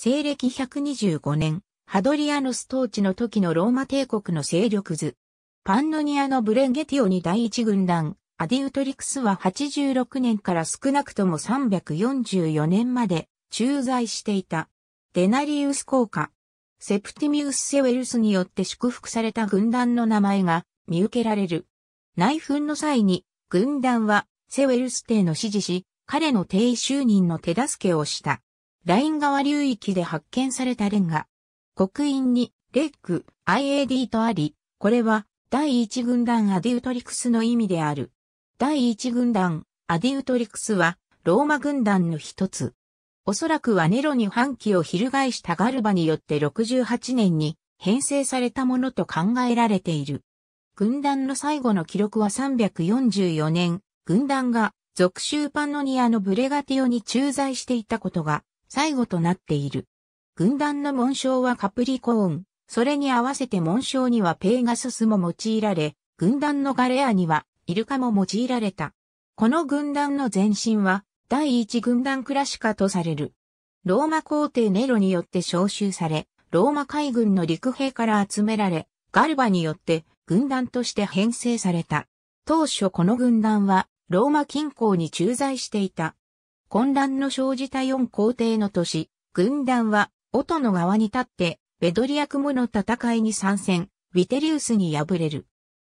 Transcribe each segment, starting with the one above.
西暦125年、ハドリアヌス統治の時のローマ帝国の勢力図。パンノニアのブレンゲティオに第一軍団、アディウトリクスは86年から少なくとも344年まで駐在していた。デナリウス効果。セプティミウス・セウェルスによって祝福された軍団の名前が見受けられる。内紛の際に、軍団はセウェルス帝の支持し、彼の帝位就任の手助けをした。ライン川流域で発見されたレンガ。刻印に、レッグ、IAD とあり、これは、第一軍団アデュウトリクスの意味である。第一軍団、アデュウトリクスは、ローマ軍団の一つ。おそらくはネロに反旗を翻したガルバによって68年に編成されたものと考えられている。軍団の最後の記録は344年、軍団が属州パンノニアのブレガティオに駐在していたことが最後となっている。軍団の紋章はカプリコーン、それに合わせて紋章にはペーガススも用いられ、軍団のガレアにはイルカも用いられた。この軍団の前身は第一軍団クラシカとされる。ローマ皇帝ネロによって召集され、ローマ海軍の陸兵から集められ、ガルバによって軍団として編成された。当初この軍団はローマ近郊に駐在していた混乱の生じた4皇帝の年、軍団は、音の側に立って、ベドリア雲の戦いに参戦、ウィテリウスに敗れる。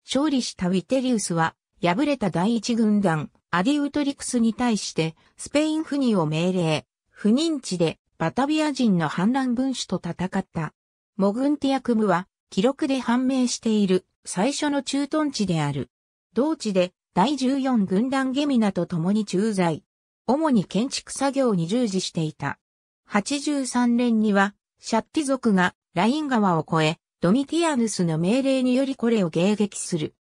勝利したウィテリウスは、敗れた第一軍団、アディウトリクスに対して、スペイン不妊を命令、不認地で、バタビア人の反乱分子と戦った。モグンティアクムは、記録で判明している、最初の駐屯地である。同地で、第14軍団ゲミナと共に駐在。主に建築作業に従事していた。83年には、シャッティ族がライン川を越え、ドミティアヌスの命令によりこれを迎撃する。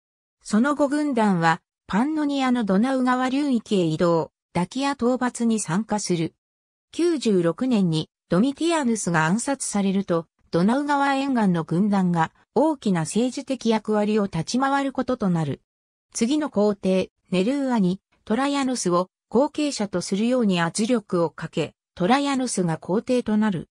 その後軍団は、パンノニアのドナウ川流域へ移動、ダキア討伐に参加する。96年にドミティアヌスが暗殺されると、ドナウ川沿岸の軍団が大きな政治的役割を立ち回ることとなる。次の皇帝、ネルーアにトライアノスを後継者とするように圧力をかけ、トライアヌスが皇帝となる。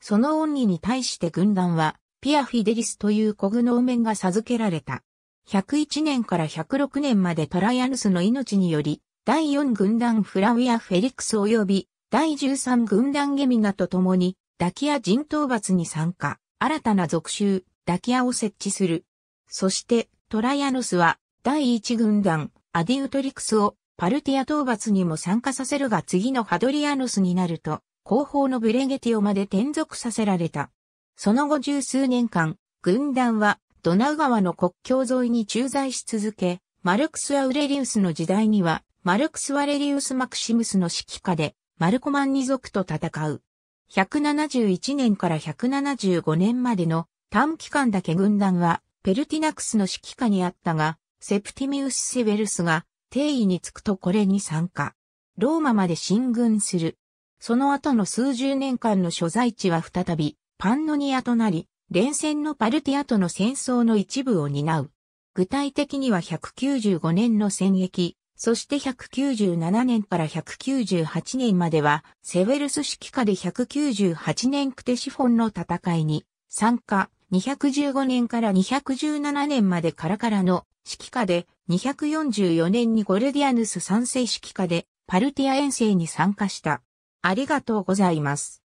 その恩義に対して軍団は、ピアフィデリスという古具能面が授けられた。101年から106年までトライアヌスの命により、第4軍団フラウィア・フェリクス及び、第13軍団ゲミナと共に、ダキア人討伐に参加、新たな属州、ダキアを設置する。そして、トライアヌスは、第1軍団、アディウトリクスを、パルティア討伐にも参加させるが次のハドリアヌスになると、後方のブレゲティオまで転属させられた。その後十数年間、軍団はドナウ川の国境沿いに駐在し続け、マルクス・アウレリウスの時代には、マルクス・アレリウス・マクシムスの指揮下で、マルコマンニ族と戦う。171年から175年までの短期間だけ軍団は、ペルティナクスの指揮下にあったが、セプティミウス・セベルスが定位につくとこれに参加。ローマまで進軍する。その後の数十年間の所在地は再びパンノニアとなり、連戦のパルティアとの戦争の一部を担う。具体的には195年の戦役、そして197年から198年までは、セウェルス指揮下で198年クテシフォンの戦いに参加、215年から217年までカラカラの指揮下で244年にゴルディアヌス賛世指揮下でパルティア遠征に参加した。ありがとうございます。